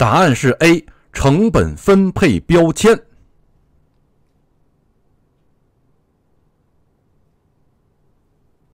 答案是 A，成本分配标签。